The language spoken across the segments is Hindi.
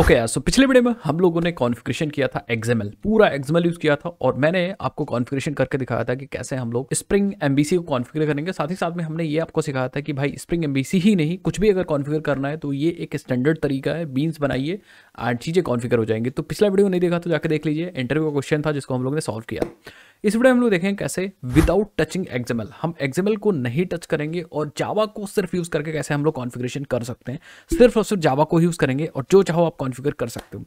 ओके okay, यार so पिछले वीडियो में हम लोगों ने कॉन्फ़िगरेशन किया था एक्सएमएल पूरा एक्सएमएल यूज़ किया था और मैंने आपको कॉन्फ़िगरेशन करके दिखाया था कि कैसे हम लोग स्प्रिंग एमबीसी को कॉन्फ़िगर करेंगे साथ ही साथ में हमने ये आपको सिखाया था कि भाई स्प्रिंग एमबीसी ही नहीं कुछ भी अगर कॉन्फ़िगर करना है तो ये एक स्टैंडर्ड तरीका है बीन्स बनाइए एंड चीज़ें कॉन्फ़िगर हो जाएंगे तो पिछला वीडियो नहीं देखा तो जाकर देख लीजिए इंटरव्यू का क्वेश्चन था जिसको हम लोग ने सॉल्व किया इस वीडियो में हम लोग देखेंगे कैसे विदाउट टचिंग एग्जामल हम एग्जामल को नहीं टच करेंगे और जावा को सिर्फ यूज़ करके कैसे हम लोग कॉन्फ़िगरेशन कर सकते हैं सिर्फ और सिर्फ जावा को यूज़ करेंगे और जो चाहो आप कॉन्फ़िगर कर सकते हो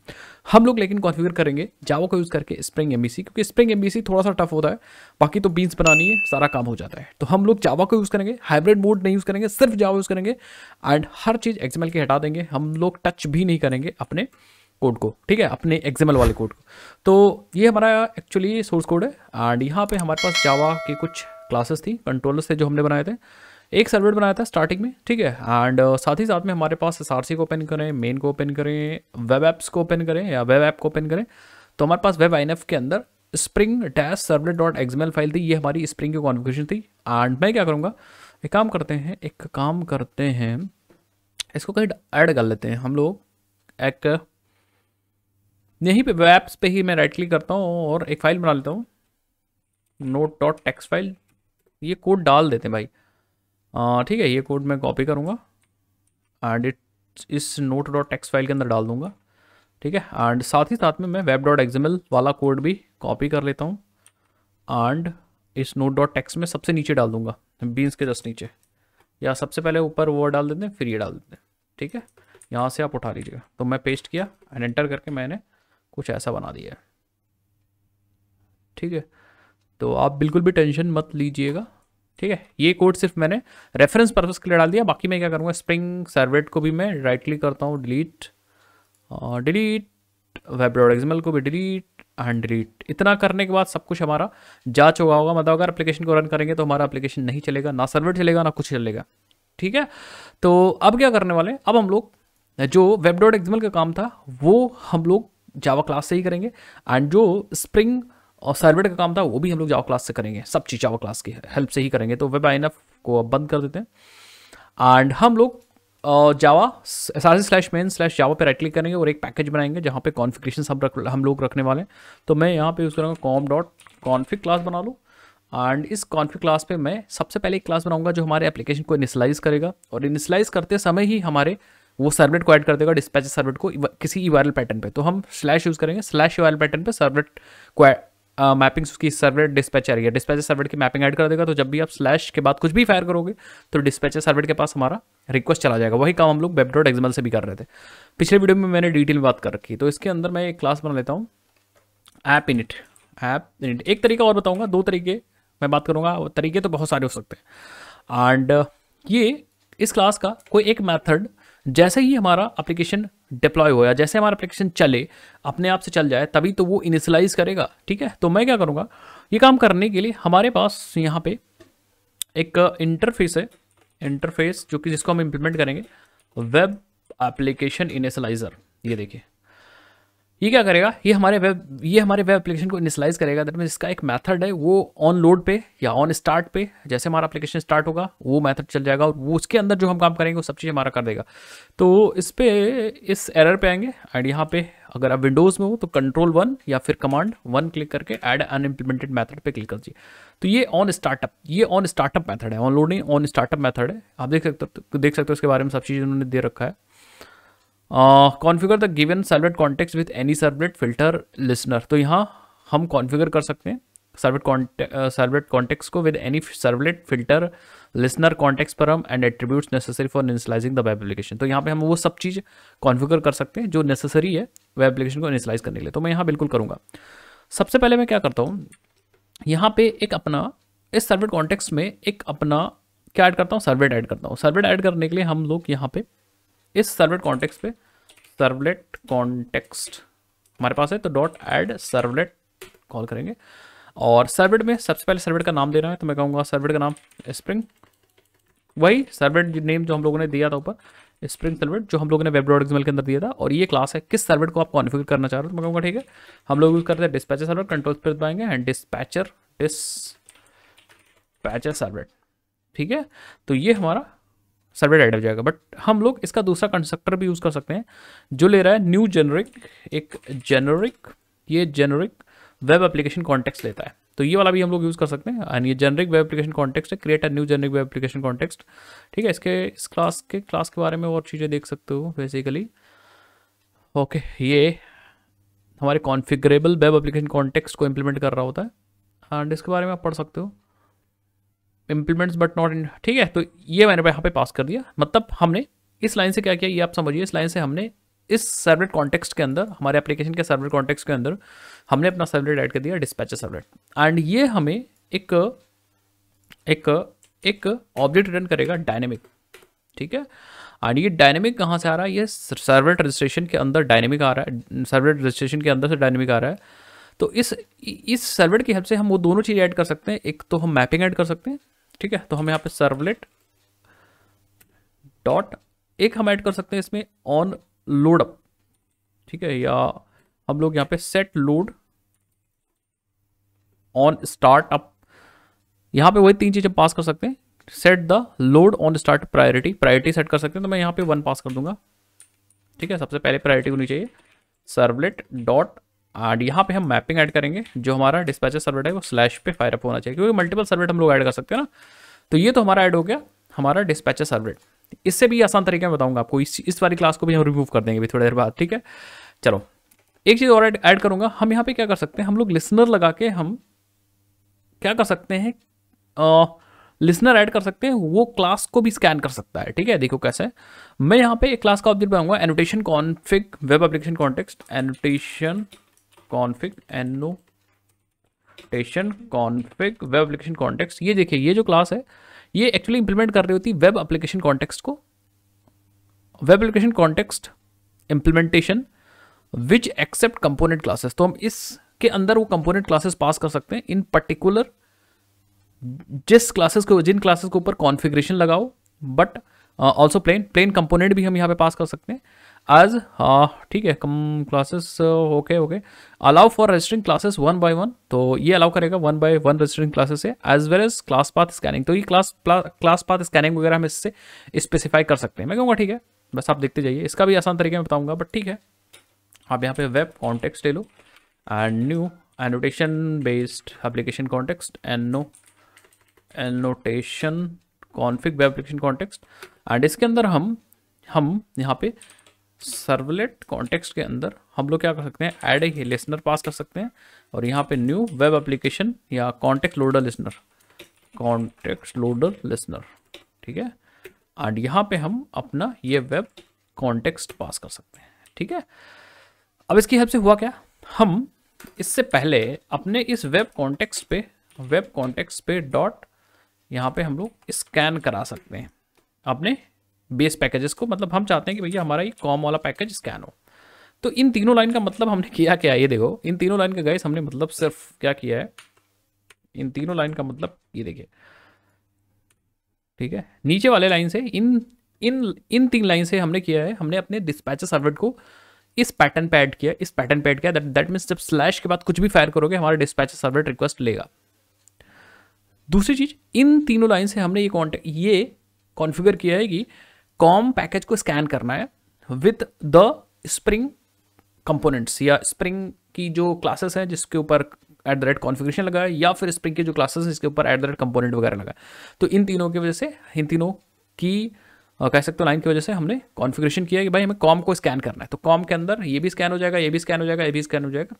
हम लोग लेकिन कॉन्फ़िगर करेंगे जावा को यूज़ करके स्प्रिंग एम क्योंकि स्प्रिंग एम थोड़ा सा टफ होता है बाकी तो बीन्स बनानी है सारा काम हो जाता है तो हम लोग जावा को यूज़ करेंगे हाइब्रिड मोड नहीं यूज़ करेंगे सिर्फ जावा यूज़ करेंगे एंड हर चीज़ एग्जामल की हटा देंगे हम लोग टच भी नहीं करेंगे अपने कोड को ठीक है अपने एग्जामल वाले कोड को तो ये हमारा एक्चुअली सोर्स कोड है एंड यहाँ पे हमारे पास जावा के कुछ क्लासेस थी कंट्रोलर्स थे जो हमने बनाए थे एक सर्वेट बनाया था स्टार्टिंग में ठीक है एंड साथ ही साथ में हमारे पास एस को ओपन करें मेन को ओपन करें वेब ऐप्स को ओपन करें या वेब ऐप को ओपन करें तो हमारे पास वेब आई के अंदर spring dash servlet dot XML file थी ये हमारी स्प्रिंग की कॉन्फिगेशन थी एंड मैं क्या करूँगा एक काम करते हैं एक काम करते हैं इसको कहीं ऐड कर लेते हैं हम लोग एक यहीं पे वेब्स पे ही मैं राइट क्लिक करता हूँ और एक फ़ाइल बना लेता हूँ नोट डॉट टेक्स फाइल ये कोड डाल देते हैं भाई ठीक है ये कोड मैं कॉपी करूँगा एंड इट इस नोट डॉट टेक्स फाइल के अंदर डाल दूँगा ठीक है एंड साथ ही साथ में मैं वेब डॉट एक्सएमएल वाला कोड भी कॉपी कर लेता हूँ एंड इस नोट डॉट टेक्स में सबसे नीचे डाल दूंगा बीन्स के जस्ट नीचे या सबसे पहले ऊपर वो डाल देते हैं फिर ये डाल देते हैं ठीक है यहाँ से आप उठा लीजिएगा तो मैं पेस्ट किया एंड एंटर करके मैंने कुछ ऐसा बना दिया है ठीक है तो आप बिल्कुल भी टेंशन मत लीजिएगा ठीक है ये कोड सिर्फ मैंने रेफरेंस पर्पज़ के लिए डाल दिया बाकी मैं क्या करूँगा स्प्रिंग सर्वेट को भी मैं राइट क्लिक करता हूँ डिलीट डिलीट वेब डॉट को भी डिलीट एंड डिलीट इतना करने के बाद सब कुछ हमारा जा चुका होगा मतलब अगर एप्लीकेशन को रन करेंगे तो हमारा एप्लीकेशन नहीं चलेगा ना सर्वेट चलेगा ना कुछ चलेगा ठीक है तो अब क्या करने वाले अब हम लोग जो वेब डॉट एग्जाम्पल का काम था वो हम लोग जावा क्लास से ही करेंगे एंड जो स्प्रिंग और सर्वेट का काम था वो भी हम लोग जावा क्लास से करेंगे सब चीज़ जावा क्लास की हेल्प से ही करेंगे तो वेब आई को अब बंद कर देते हैं एंड हम लोग Java S R slash main slash Java पर राइट क्लिक करेंगे और एक पैकेज बनाएंगे जहाँ पे कॉन्फिग्रेशन सब रख हम लोग रखने वाले हैं तो मैं यहाँ पे यूज़ करूँगा कॉम डॉट कॉन्फिक क्लास बना लूँ एंड इस कॉन्फिक क्लास पे मैं सबसे पहले एक क्लास बनाऊंगा जो हमारे एप्लीकेशन को इनिशलाइज करेगा और इनिशलाइज करते समय ही हमारे वो सर्वलेट को ऐड कर देगा डिस्पैच सर्वलेट को किसी ई पैटर्न पे तो हम स्लैश यूज़ करेंगे स्लैश ई पैटर्न पे सर्वलेट को मैपिंग्स uh, उसकी सर्वलेट डिस्पैचर है डिस्पैचर सर्वलेट की मैपिंग ऐड कर देगा तो जब भी आप स्लैश के बाद कुछ भी फायर करोगे तो डिस्पैचर सर्वलेट के पास हमारा रिक्वेस्ट चला जाएगा वही काम हम लोग वेब डॉट से भी कर रहे थे पिछले वीडियो में मैंने डिटेल में बात कर रखी तो इसके अंदर मैं एक क्लास बना लेता हूँ ऐप इनिट ऐप इनिट एक तरीका और बताऊँगा दो तरीके मैं बात करूँगा तरीके तो बहुत सारे हो सकते हैं एंड ये इस क्लास का कोई एक मैथड जैसे ही हमारा एप्लीकेशन डिप्लॉय होया जैसे हमारा एप्लीकेशन चले अपने आप से चल जाए तभी तो वो इनिशलाइज करेगा ठीक है तो मैं क्या करूँगा ये काम करने के लिए हमारे पास यहाँ पे एक इंटरफेस है इंटरफेस जो कि जिसको हम इम्प्लीमेंट करेंगे वेब एप्लीकेशन इनिशलाइज़र ये देखिए ये क्या करेगा ये हमारे वेब ये हमारे वेब एप्लीकेशन को इनिशलाइज करेगा दैट मीन इसका एक मेथड है वो ऑन लोड पे या ऑन स्टार्ट पे जैसे हमारा एप्लीकेशन स्टार्ट होगा वो मेथड चल जाएगा और वो उसके अंदर जो हम काम करेंगे वो सब चीज़ हमारा कर देगा तो इस पर इस एरर पे आएंगे एंड यहाँ पे अगर आप विंडोज़ में हो तो कंट्रोल वन या फिर कमांड वन क्लिक करके अन अनइम्प्लीमेंटेड मैथड पर क्लिक कीजिए तो ये ऑन स्टार्टअप ये ऑन स्टार्टअप मैथड है on loading on startup method है आप देख सकते हो देख सकते हो इसके बारे में सब चीज़ उन्होंने दे रखा है configure the given servlet context with any servlet filter listener तो यहाँ हम कॉन्फ़िगर कर सकते हैं सर्वलेट सर्वलेट कॉन्टेक्ट को with any servlet filter listener context पर हम and attribute necessary for initializing the web application तो यहाँ पे हम वो सब चीज़ कॉन्फ़िगर कर सकते हैं जो नेसेसरी है वेब एप्लीकेशन को इनिसलाइज करने के लिए तो मैं यहाँ बिल्कुल करूँगा सबसे पहले मैं क्या करता हूँ यहाँ पे एक अपना इस सर्वेट कॉन्टेक्स्ट में एक अपना क्या ऐड करता हूँ सर्वेट ऐड करता हूँ सर्वेट ऐड करने के लिए हम लोग यहाँ पे इस सर्वलेट कॉन्टेक्स्ट पे सर्वलेट कॉन्टेक्स्ट हमारे पास है तो डॉट एड सर्वलेट कॉल करेंगे और सर्वलेट में सबसे पहले सर्वलेट का नाम देना है तो मैं कहूँगा सर्वलेट का नाम स्प्रिंग वही सर्वलेट नेम जो हम लोगों ने दिया था ऊपर स्प्रिंग सर्वलेट जो हम लोगों ने वेब डॉट के अंदर दिया था और ये क्लास है किस सर्वलेट को आप कॉन्फिगर करना चाह रहे हो तो मैं कहूँगा ठीक है हम लोग यूज़ करते हैं डिस्पैचर सर्वलेट कंट्रोल पर पाएंगे एंड डिस्पैचर डिस्पैचर सर्वलेट ठीक है तो ये हमारा सर्वे टाइट हो जाएगा बट हम लोग इसका दूसरा कंस्ट्रक्टर भी यूज़ कर सकते हैं जो ले रहा है न्यू जेनरिक एक जेनरिक ये जेनरिक वेब एप्लीकेशन कॉन्टेक्स्ट लेता है तो ये वाला भी हम लोग यूज़ कर सकते हैं एंड ये जेनरिक वेब एप्लीकेशन कॉन्टेक्स्ट है create a new generic web application context ठीक है इसके इस क्लास के क्लास के बारे में और चीज़ें देख सकते हो बेसिकली ओके ये हमारे कॉन्फिगरेबल वेब एप्लीकेशन कॉन्टेक्स्ट को इम्प्लीमेंट कर रहा होता है एंड इसके बारे में आप पढ़ सकते हो इम्प्लीमेंट्स बट नॉट इन ठीक है तो ये मैंने यहाँ पे पास कर दिया मतलब हमने इस लाइन से क्या किया ये आप समझिए इस लाइन से हमने इस सर्वलेट कॉन्टेक्स्ट के अंदर हमारे एप्लीकेशन के सर्वलेट कॉन्टेक्स्ट के अंदर हमने अपना सर्वलेट ऐड कर दिया डिस्पैचर सर्वलेट एंड ये हमें एक एक एक ऑब्जेक्ट रिटर्न करेगा डायनेमिक ठीक है एंड ये डायनेमिक कहाँ से आ रहा है ये सर्वलेट रजिस्ट्रेशन के अंदर डायनेमिक आ रहा है सर्वलेट रजिस्ट्रेशन के अंदर से डायनेमिक आ रहा है तो इस इस सर्वलेट की हेल्प से हम वो दोनों चीज़ ऐड कर सकते हैं एक तो हम मैपिंग ऐड कर सकते हैं ठीक है तो हम यहाँ पे सर्वलेट डॉट एक हम ऐड कर सकते हैं इसमें ऑन लोडअप ठीक है या हम लोग यहाँ पे set load on start up यहाँ पे वही तीन चीज़ें पास कर सकते हैं set the load on start priority priority set कर सकते हैं तो मैं यहाँ पे वन पास कर दूंगा ठीक है सबसे पहले प्रायोरिटी होनी चाहिए सर्वलेट डॉट एंड यहाँ पे हम मैपिंग ऐड करेंगे जो हमारा डिस्पैचर सर्वेट है वो स्लैश पे फायर अप होना चाहिए क्योंकि मल्टीपल सर्वेट हम लोग ऐड कर सकते हैं ना तो ये तो हमारा ऐड हो गया हमारा डिस्पैचर सर्वेट इससे भी आसान तरीके में बताऊंगा आपको इस इस वाली क्लास को भी हम रिमूव कर देंगे भी थोड़ी देर बाद ठीक है चलो एक चीज़ और ऐड करूँगा हम यहाँ पे क्या कर सकते हैं हम लोग लिसनर लगा के हम क्या कर सकते हैं लिसनर ऐड कर सकते हैं वो क्लास को भी स्कैन कर सकता है ठीक है देखो कैसे मैं यहाँ पे एक क्लास का ऑब्जेक्ट बनाऊंगा annotation config web application context annotation config annotation config web application context ये देखिए ये जो क्लास है ये एक्चुअली इंप्लीमेंट कर रही होती वेब एप्लीकेशन कॉन्टेक्स्ट को web application context implementation which accept component classes तो हम इसके अंदर वो कंपोनेंट क्लासेस पास कर सकते हैं इन पर्टिकुलर जिस क्लासेस को जिन क्लासेस के ऊपर कॉन्फिग्रेशन लगाओ but also plain plain component भी हम यहाँ पे पास कर सकते हैं एज ठीक है come classes okay okay allow for registering classes one by one तो ये अलाउ करेगा one by one registering classes से as well as class path scanning तो ये क्लास क्लास पाथ स्कैनिंग वगैरह हम इससे स्पेसिफाई कर सकते हैं मैं कहूँगा ठीक है बस आप देखते जाइए इसका भी आसान तरीके में बताऊँगा बट ठीक है आप यहाँ पे वेब कॉन्टेक्स्ट ले लो and new annotation based application context and no annotation config web application context and इसके अंदर हम हम यहाँ पे सर्वलेट कॉन्टेक्स्ट के अंदर हम लोग क्या कर सकते हैं ऐड ए लिसनर पास कर सकते हैं और यहाँ पे न्यू वेब एप्लीकेशन या context loader listener context loader listener ठीक है एंड यहाँ पे हम अपना ये वेब कॉन्टेक्स्ट पास कर सकते हैं ठीक है अब इसकी हेल्प से हुआ क्या हम इससे पहले अपने इस वेब कॉन्टेक्स्ट पे वेब कॉन्टेक्स्ट पे डॉट यहाँ पे हम लोग स्कैन करा सकते हैं अपने बेस पैकेजेस को मतलब हम चाहते हैं कि भैया हमारा ये कॉम वाला पैकेज स्कैन हो तो इन तीनों लाइन का मतलब हमने किया क्या ये देखो इन तीनों लाइन का गाइस हमने मतलब सिर्फ क्या किया है इन तीनों लाइन का मतलब ये देखिए ठीक है नीचे वाले लाइन से इन इन इन तीन लाइन से हमने किया है हमने अपने डिस्पैचर सर्वर को इस पैटर्न पे ऐड किया इस पैटर्न पे ऐड किया दैट दैट मीन्स जब स्लैश के बाद कुछ भी फायर करोगे हमारा डिस्पैचर सर्वर रिक्वेस्ट लेगा दूसरी चीज इन तीनों लाइन से हमने ये कॉन्टेक्ट ये कॉन्फिगर किया है कि कॉम पैकेज को स्कैन करना है विथ द स्प्रिंग कंपोनेंट्स या स्प्रिंग की जो क्लासेस हैं जिसके ऊपर एट द रेट कॉन्फिग्रेशन लगा है या फिर स्प्रिंग के जो क्लासेस हैं इसके ऊपर एट द रेट कंपोनेंट वगैरह लगा तो इन तीनों की वजह से इन तीनों की कह सकते हो लाइन की वजह से हमने कॉन्फिग्रेशन किया कि भाई हमें कॉम को स्कैन करना है तो कॉम के अंदर ये भी स्कैन हो जाएगा ये भी स्कैन हो जाएगा ये भी स्कैन हो जाएगा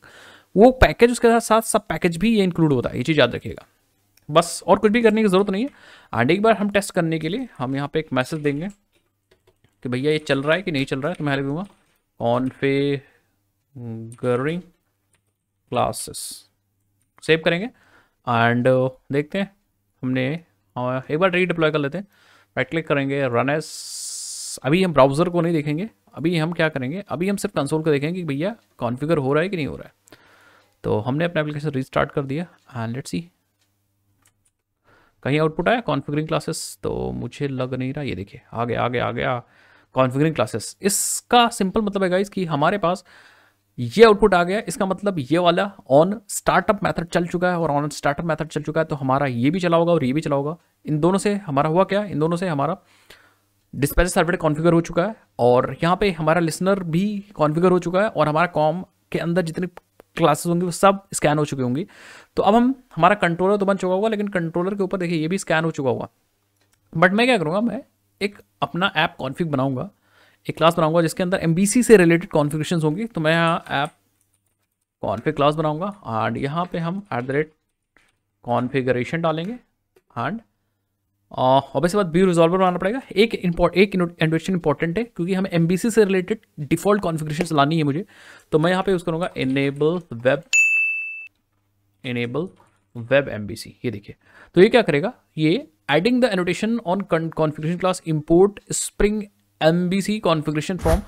वो पैकेज उसके साथ साथ सब पैकेज भी ये इंक्लूड होता है ये चीज़ याद रखिएगा बस और कुछ भी करने की जरूरत नहीं है एंड एक बार हम टेस्ट करने के लिए हम यहाँ पे एक मैसेज देंगे कि भैया ये चल रहा है कि नहीं चल रहा है तो मैं दूंगा ऑन फे क्लासेस सेव करेंगे एंड uh, देखते हैं हमने हाँ, एक बार री डिप्लॉय कर लेते हैं राइट क्लिक करेंगे रन एस अभी हम ब्राउज़र को नहीं देखेंगे अभी हम क्या करेंगे अभी हम सिर्फ कंसोल को देखेंगे कि भैया कॉन्फ़िगर हो रहा है कि नहीं हो रहा है तो हमने अपना एप्लीकेशन रिस्टार्ट कर दिया एंड लेट्स सी कहीं आउटपुट आया कॉन्फ़िगरिंग क्लासेस तो मुझे लग नहीं रहा ये देखिए आ गया आ गया आ गया कॉन्फिगरिंग क्लासेस इसका सिंपल मतलब है गाइज कि हमारे पास ये आउटपुट आ गया इसका मतलब ये वाला ऑन स्टार्टअप मेथड चल चुका है और ऑन स्टार्टअप मेथड चल चुका है तो हमारा ये भी चला होगा और ये भी चला होगा इन दोनों से हमारा हुआ क्या इन दोनों से हमारा डिस्पैच सर्वेट कॉन्फ़िगर हो चुका है और यहाँ पे हमारा लिसनर भी कॉन्फ़िगर हो चुका है और हमारा कॉम के अंदर जितनी क्लासेस होंगी वो सब स्कैन हो चुकी होंगी तो अब हम हमारा कंट्रोलर तो बन चुका होगा लेकिन कंट्रोलर के ऊपर देखिए ये भी स्कैन हो चुका होगा बट मैं क्या करूँगा मैं एक अपना ऐप कॉन्फ़िग बनाऊंगा एक क्लास बनाऊंगा जिसके अंदर एम से रिलेटेड कॉन्फ़िगरेशन होंगी तो मैं यहाँ ऐप कॉन्फ़िग क्लास बनाऊंगा एंड यहाँ पे हम एट द रेट कॉन्फ़िगरेशन डालेंगे एंड और इसके बाद बी रिजॉल्वर बनाना पड़ेगा एक इंपॉर्ट एक इंडोशन इंपॉर्टेंट है क्योंकि हमें एम से रिलेटेड डिफॉल्ट कॉन्फिग्रेशन चलानी है मुझे तो मैं यहाँ पे यूज़ करूँगा enable web enable web M ये देखिए तो ये क्या करेगा ये adding the annotation on con configuration class import spring MVC configuration from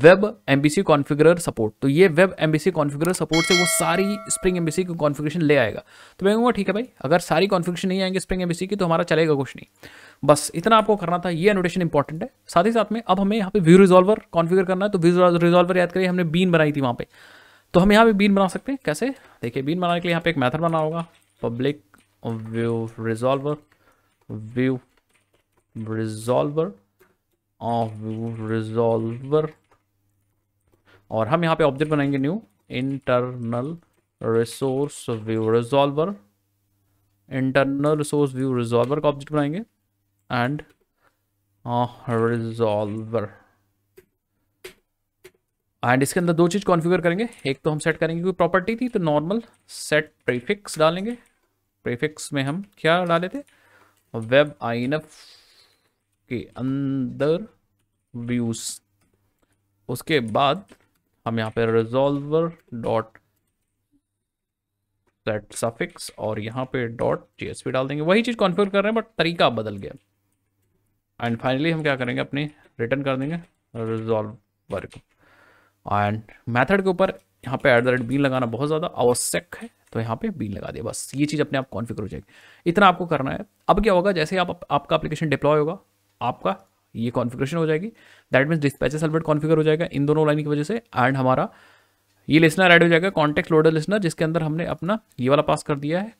web MVC configurer support तो ये वेब एमबीसी कॉन्फ़िगरर सपोर्ट से वो सारी स्प्रिंग एमबीसी की कॉन्फ़िगरेशन ले आएगा तो मैं कहूँगा ठीक है भाई अगर सारी कॉन्फ़िगरेशन नहीं आएंगे स्प्रिंग एमबीसी की तो हमारा चलेगा कुछ नहीं बस इतना आपको करना था ये एनोटेशन इंपॉर्टेंट है साथ ही साथ में अब हमें यहाँ पे व्यू रिजॉल्वर कॉन्फ़िगर करना है तो व्यू रिजॉल्वर याद करिए हमने बीन बनाई थी वहाँ पे तो हम यहाँ पे बीन बना सकते हैं कैसे देखिए बीन बनाने के लिए यहाँ पे एक मेथड बना होगा public view resolver view resolver of view resolver और हम यहाँ पे ऑब्जेक्ट बनाएंगे new internal resource view resolver internal resource view resolver का ऑब्जेक्ट बनाएंगे एंड रिजॉल्वर एंड इसके अंदर दो चीज़ कॉन्फ़िगर करेंगे एक तो हम सेट करेंगे कोई प्रॉपर्टी थी तो नॉर्मल सेट प्रीफिक्स डालेंगे प्रीफिक्स में हम क्या डाले थे वेब आईनफ के अंदर व्यूज उसके बाद हम यहाँ पे रिजॉल्वर डॉट सेट सफिक्स और यहाँ पे डॉट जीएसपी डाल देंगे वही चीज़ कॉन्फ़िगर कर रहे हैं बट तरीका बदल गया एंड फाइनली हम क्या करेंगे अपनी रिटर्न कर देंगे रिजॉल्वर को एंड मेथड के ऊपर यहाँ पे एट द रेट बी लगाना बहुत ज़्यादा आवश्यक है तो यहाँ पे बीन लगा दिया बस ये चीज़ अपने आप कॉन्फ़िगर हो जाएगी इतना आपको करना है अब क्या होगा जैसे आप आपका एप्लीकेशन डिप्लॉय होगा आपका ये कॉन्फ़िगरेशन हो जाएगी that means dispatch server configure हो जाएगा इन दोनों लाइन की वजह से एंड हमारा ये लिसनर ऐड हो जाएगा कॉन्टेक्ट लोडर लिसनर जिसके अंदर हमने अपना ये वाला पास कर दिया है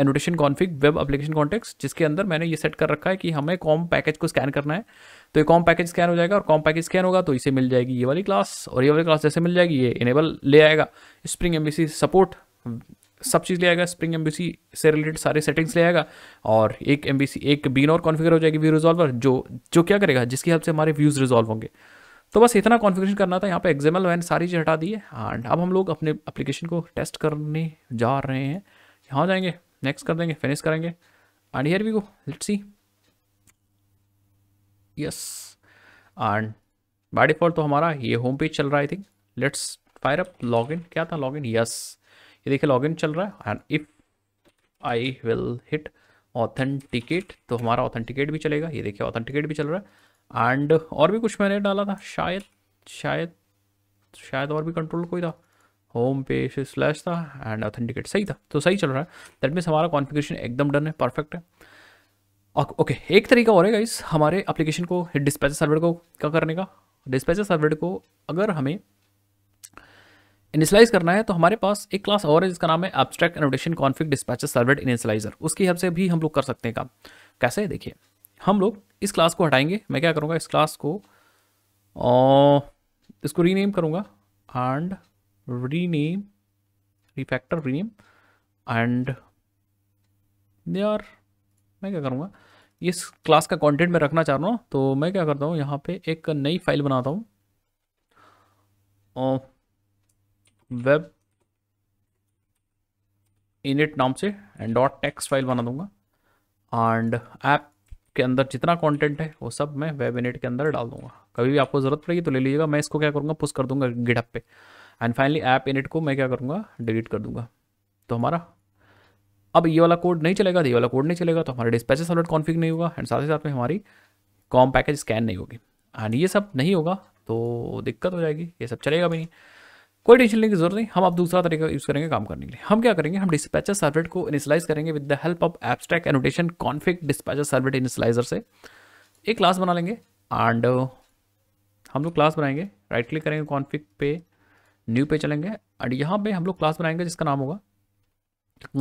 annotation config web application context जिसके अंदर मैंने ये सेट कर रखा है कि हमें कॉम पैकेज को स्कैन करना है तो ये कॉम पैकेज स्कैन हो जाएगा और कॉम पैकेज स्कैन होगा तो इसे मिल जाएगी ये वाली क्लास और ये वाली क्लास जैसे मिल जाएगी ये इनेबल ले आएगा स्प्रिंग एमबीसी सपोर्ट सब चीज़ ले आएगा स्प्रिंग एम से रिलेटेड सारे सेटिंग्स ले आएगा और एक एम एक बीन और कॉन्फ़िगर हो जाएगी व्यू रिजॉल्वर जो जो क्या करेगा जिसकी हेल्प से हमारे व्यूज़ रिजॉल्व होंगे तो बस इतना कॉन्फ़िगरेशन करना था यहाँ पे एग्जामल वैन सारी चीज़ हटा दी है एंड अब हम लोग अपने एप्लीकेशन को टेस्ट करने जा रहे हैं यहाँ जाएंगे नेक्स्ट कर देंगे फिनिश करेंगे and here we go let see yes and by default तो हमारा ये होम पेज चल रहा है I think let's fire up login क्या था लॉगिन यस ये देखिए लॉगिन चल रहा है and if I will hit authenticate तो हमारा ऑथेंटिकेट भी चलेगा ये देखिए ऑथेंटिकेट भी चल रहा है एंड और भी कुछ मैंने डाला था शायद शायद शायद और भी कंट्रोल कोई था होम पे स्लैश था एंड ऑथेंटिकेट सही था तो सही चल रहा है दैट मीन्स हमारा कॉन्फ़िगरेशन एकदम डन है परफेक्ट है ओके okay, एक तरीका और है इस हमारे एप्लीकेशन को डिस्पैचर सर्वर को क्या करने का डिस्पैचर सर्वर को अगर हमें इनिशलाइज करना है तो हमारे पास एक क्लास और है जिसका नाम है abstract annotation config dispatcher servlet initializer उसकी हेल्प से भी हम लोग कर सकते हैं काम कैसे देखिए हम लोग इस क्लास को हटाएंगे मैं क्या करूँगा इस क्लास को इसको रीनेम करूँगा and rename refactor rename and यार मैं क्या करूँगा इस क्लास का कंटेंट मैं रखना चाह रहा हूँ तो मैं क्या करता हूँ यहाँ पे एक नई फाइल बनाता हूँ वेब इनिट नाम से एंड डॉट टेक्स फाइल बना दूंगा एंड ऐप के अंदर जितना कंटेंट है वो सब मैं वेब इनिट के अंदर डाल दूंगा कभी भी आपको ज़रूरत पड़ेगी तो ले लीजिएगा मैं इसको क्या करूँगा पुश कर दूंगा गिटअप पे एंड फाइनली ऐप इनिट को मैं क्या करूँगा डिलीट कर दूंगा तो हमारा अब ये वाला कोड नहीं चलेगा ये वाला कोड नहीं चलेगा तो हमारे डिस्पैचेस अलर्ट कॉन्फिग नहीं होगा एंड साथ ही साथ में हमारी कॉम पैकेज स्कैन नहीं होगी एंड ये सब नहीं होगा तो दिक्कत हो जाएगी ये सब चलेगा भी नहीं कोई टेंशन लेने की जरूरत नहीं हम आप दूसरा तरीका यूज़ करेंगे काम करने के लिए हम क्या करेंगे हम डिस्पैचर सर्वेट को इनिशलाइज करेंगे with the help of abstract annotation config dispatcher servlet initializer से एक क्लास बना लेंगे एंड uh, हम लोग क्लास बनाएंगे राइट क्लिक करेंगे कॉन्फिक पे न्यू पे चलेंगे एंड यहाँ पे हम लोग क्लास बनाएंगे जिसका नाम होगा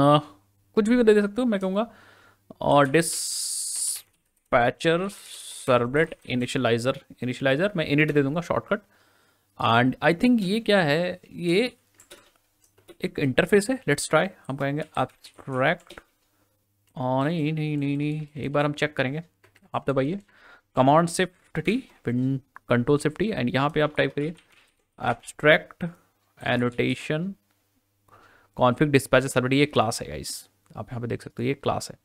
आ, कुछ भी दे, दे सकते हो मैं कहूँगा और डिस्पैचर सर्वेट इनिशलाइजर इनिशलाइजर मैं इनिट दे दूंगा शॉर्टकट एंड आई थिंक ये क्या है ये एक इंटरफेस है लेट्स ट्राई हम कहेंगे एब्स्ट्रैक्ट नहीं नहीं नहीं नहीं एक बार हम चेक करेंगे आप दबाइए command shift T win control shift T and यहाँ पे आप टाइप करिए abstract annotation config dispatch server ये क्लास है गाइस आप यहाँ पे देख सकते हो ये क्लास है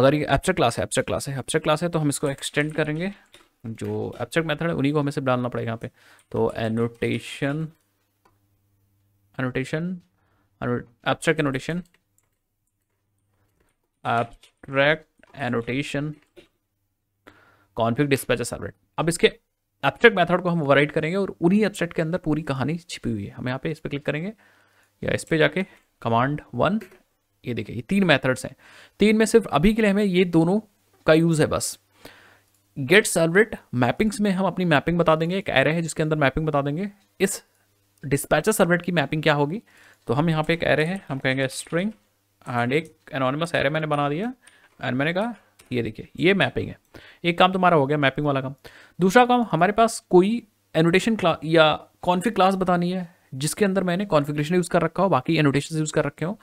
अगर ये एब्स्ट्रैक्ट क्लास है एब्स्ट्रैक्ट क्लास है एब्स्ट्रैक्ट क्लास है तो हम इसको एक्सटेंड करेंगे जो एब्सट्रैक्ट मेथड है उन्हीं को हमें सिर्फ डालना पड़ेगा यहाँ पे तो annotation annotation abstract annotation abstract annotation config dispatch servlet अब इसके एब्सट्रैक्ट मेथड को हम ओवरराइड करेंगे और उन्हीं एब्सट्रैक्ट के अंदर पूरी कहानी छिपी हुई है हम यहाँ पे इस पर क्लिक करेंगे या इस पर जाके कमांड वन ये देखिए ये तीन मेथड्स हैं तीन में सिर्फ अभी के लिए हमें ये दोनों का यूज़ है बस गेट सर्वलेट मैपिंग्स में हम अपनी मैपिंग बता देंगे एक एरे है जिसके अंदर मैपिंग बता देंगे इस डिस्पैचर सर्वलेट की मैपिंग क्या होगी तो हम यहाँ पे एक एरे है हम कहेंगे स्ट्रिंग एंड एक एनोनिमस एरे मैंने बना दिया एंड मैंने कहा ये देखिए ये मैपिंग है एक काम तुम्हारा हो गया मैपिंग वाला काम दूसरा काम हमारे पास कोई एनोटेशन क्लास या कॉन्फिक क्लास बतानी है जिसके अंदर मैंने कॉन्फिग्रेशन यूज़ कर रखा हो बाकी एनोटेशन यूज़ कर रखे हो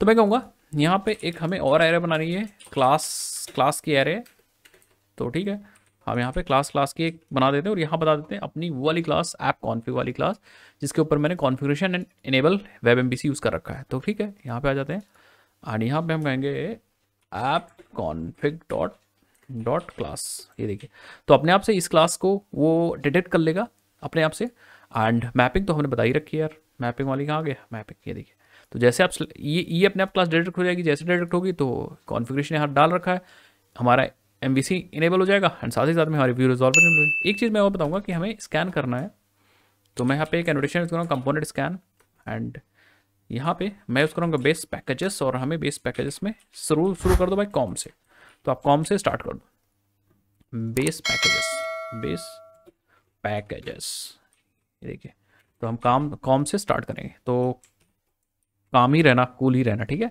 तो मैं कहूँगा यहाँ पे एक हमें और एरे बनानी है क्लास क्लास की एरे तो ठीक है हम यहाँ पे क्लास क्लास की एक बना देते हैं और यहाँ बता देते हैं अपनी वो वाली क्लास ऐप कॉन्फ़िग वाली क्लास जिसके ऊपर मैंने configuration and enable web M use कर रखा है तो ठीक है यहाँ पे आ जाते हैं और यहाँ पे हम कहेंगे app config dot dot class ये देखिए तो अपने आप से इस क्लास को वो डिटेक्ट कर लेगा अपने आप से एंड मैपिंग तो हमने बता ही रखी है यार मैपिंग वाली कहाँ गया मैपिंग ये देखिए तो जैसे आप ये ये अपने आप क्लास डिटेक्ट हो जाएगी जैसे डिटेक्ट होगी तो कॉन्फ़िगरेशन यहाँ डाल रखा है हमारा एम इनेबल हो जाएगा एंड साथ ही साथ में हमारे व्यू रिजॉल्वर एक चीज़ मैं और बताऊँगा कि हमें स्कैन करना है तो मैं यहाँ पे एक एनोटेशन यूज़ करूँगा कंपोनेंट स्कैन एंड यहाँ पे मैं यूज़ करूँगा बेस पैकेजेस और हमें बेस पैकेजेस में शुरू शुरू कर दो भाई कॉम से तो आप कॉम से स्टार्ट कर दो बेस पैकेजेस बेस पैकेजेस देखिए तो हम काम कॉम से स्टार्ट करेंगे तो काम ही रहना कूल ही रहना ठीक है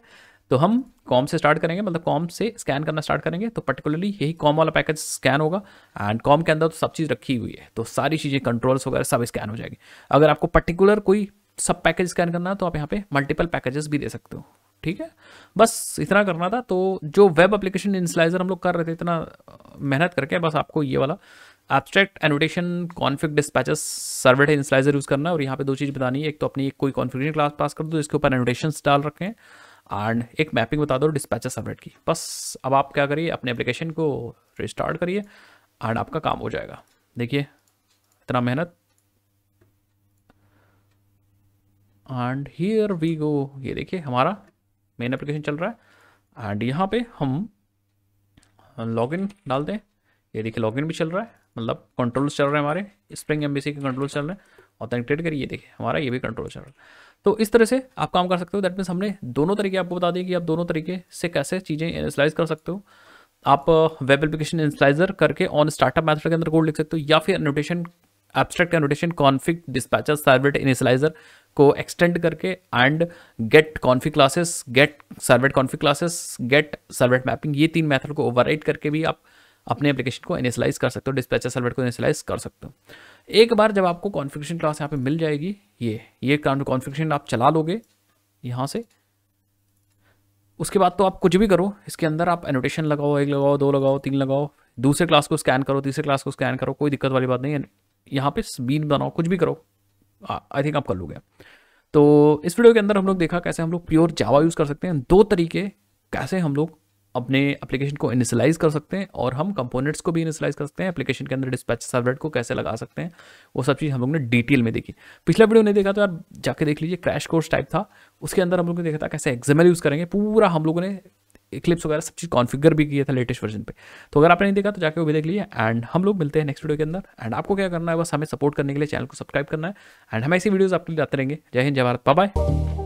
तो हम कॉम से स्टार्ट करेंगे मतलब कॉम से स्कैन करना स्टार्ट करेंगे तो पर्टिकुलरली यही कॉम वाला पैकेज स्कैन होगा एंड कॉम के अंदर तो सब चीज़ रखी हुई है तो सारी चीज़ें कंट्रोल्स वगैरह सब स्कैन हो जाएगी अगर आपको पर्टिकुलर कोई सब पैकेज स्कैन करना है तो आप यहाँ पे मल्टीपल पैकेजेस भी दे सकते हो ठीक है बस इतना करना था तो जो वेब एप्लीकेशन इंसलाइजर हम लोग कर रहे थे इतना मेहनत करके बस आपको ये वाला abstract annotation config dispatcher servlet initializer use करना है और यहाँ पे दो चीज़ बतानी है एक तो अपनी एक कोई कॉन्फिगरेशन क्लास पास कर दो जिसके ऊपर एनोटेशन डाल रखें एंड एक मैपिंग बता दो डिस्पैचर सबनेट की बस अब आप क्या करिए अपने एप्लीकेशन को रिस्टार्ट करिए एंड आपका काम हो जाएगा देखिए इतना मेहनत एंड हियर वी गो ये देखिए हमारा मेन एप्लीकेशन चल रहा है एंड यहाँ पे हम लॉगिन डाल दें ये देखिए लॉगिन भी चल रहा है मतलब कंट्रोल्स चल रहे हैं हमारे स्प्रिंग एम के कंट्रोल्स चल रहे हैं ऑथेंटिकेट करिए देखिए हमारा ये भी कंट्रोल चल रहा तो इस तरह से आप काम कर सकते हो दैट मीन्स हमने दोनों तरीके आपको बता दिए कि आप दोनों तरीके से कैसे चीज़ें एनालाइज कर सकते हो आप वेब एप्लीकेशन एनालाइजर करके ऑन स्टार्टअप मैथड के अंदर कोड लिख सकते हो या फिर annotation abstract annotation config dispatcher servlet initializer को एक्सटेंड करके and get config classes get servlet config classes get servlet mapping ये तीन मैथड को ओवर करके भी आप अपने एप्लीकेशन को इनिशलाइज कर सकते हो डिस्पैचर सर्वेट को इनिशलाइज कर सकते हो एक बार जब आपको कॉन्फ़िगरेशन क्लास यहाँ पे मिल जाएगी ये ये कॉन्फ़िगरेशन आप चला लोगे यहाँ से उसके बाद तो आप कुछ भी करो इसके अंदर आप एनोटेशन लगाओ एक लगाओ दो लगाओ तीन लगाओ दूसरे क्लास को स्कैन करो तीसरे क्लास को स्कैन करो कोई दिक्कत वाली बात नहीं है यहाँ पे बीन बनाओ कुछ भी करो आई थिंक आप कर लोगे तो इस वीडियो के अंदर हम लोग देखा कैसे हम लोग प्योर जावा यूज़ कर सकते हैं दो तरीके कैसे हम लोग अपने एप्लीकेशन को इनिशलाइज कर सकते हैं और हम कंपोनेंट्स को भी इनिशलाइज कर सकते हैं एप्लीकेशन के अंदर डिस्पैच सर्वलेट को कैसे लगा सकते हैं वो सब चीज़ हम लोग ने डिटेल में देखी पिछला वीडियो नहीं देखा तो आप जाके देख लीजिए क्रैश कोर्स टाइप था उसके अंदर हम लोग ने देखा था कैसे एग्जामल यूज़ करेंगे पूरा हम लोगों ने क्लिप्स वगैरह सब चीज़ कॉन्फिगर भी किया था लेटेस्ट वर्जन पे तो अगर आपने नहीं देखा तो जाके वो भी देख लीजिए एंड हम लोग मिलते हैं नेक्स्ट वीडियो के अंदर एंड आपको क्या करना है बस हमें सपोर्ट करने के लिए चैनल को सब्सक्राइब करना है एंड हम ऐसी वीडियोज़ आपके लिए आते रहेंगे जय हिंद जय भारत बाय